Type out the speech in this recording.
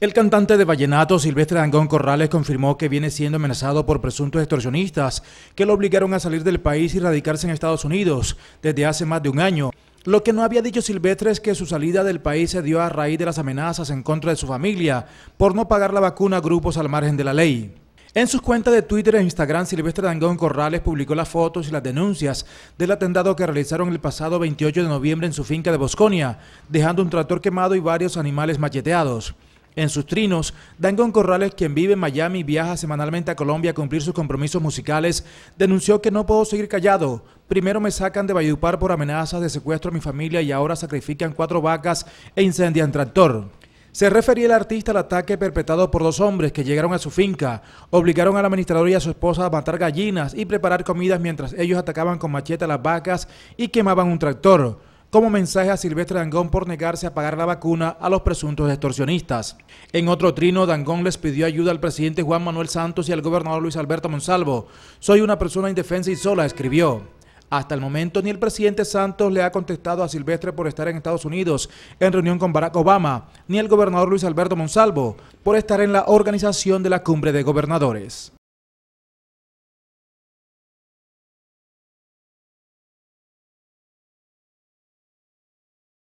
El cantante de vallenato Silvestre Dangón Corrales confirmó que viene siendo amenazado por presuntos extorsionistas que lo obligaron a salir del país y radicarse en Estados Unidos desde hace más de un año. Lo que no había dicho Silvestre es que su salida del país se dio a raíz de las amenazas en contra de su familia por no pagar la vacuna a grupos al margen de la ley. En sus cuentas de Twitter e Instagram, Silvestre Dangón Corrales publicó las fotos y las denuncias del atentado que realizaron el pasado 28 de noviembre en su finca de Bosconia, dejando un tractor quemado y varios animales macheteados en sus trinos. Dangon Corrales, quien vive en Miami y viaja semanalmente a Colombia a cumplir sus compromisos musicales, denunció que no puedo seguir callado. Primero me sacan de Valledupar por amenazas de secuestro a mi familia y ahora sacrifican cuatro vacas e incendian tractor. Se refería el artista al ataque perpetrado por dos hombres que llegaron a su finca, obligaron al administrador y a su esposa a matar gallinas y preparar comidas mientras ellos atacaban con machete a las vacas y quemaban un tractor como mensaje a Silvestre Dangón por negarse a pagar la vacuna a los presuntos extorsionistas. En otro trino, Dangón les pidió ayuda al presidente Juan Manuel Santos y al gobernador Luis Alberto Monsalvo. Soy una persona indefensa y sola, escribió. Hasta el momento ni el presidente Santos le ha contestado a Silvestre por estar en Estados Unidos en reunión con Barack Obama, ni el gobernador Luis Alberto Monsalvo por estar en la organización de la cumbre de gobernadores.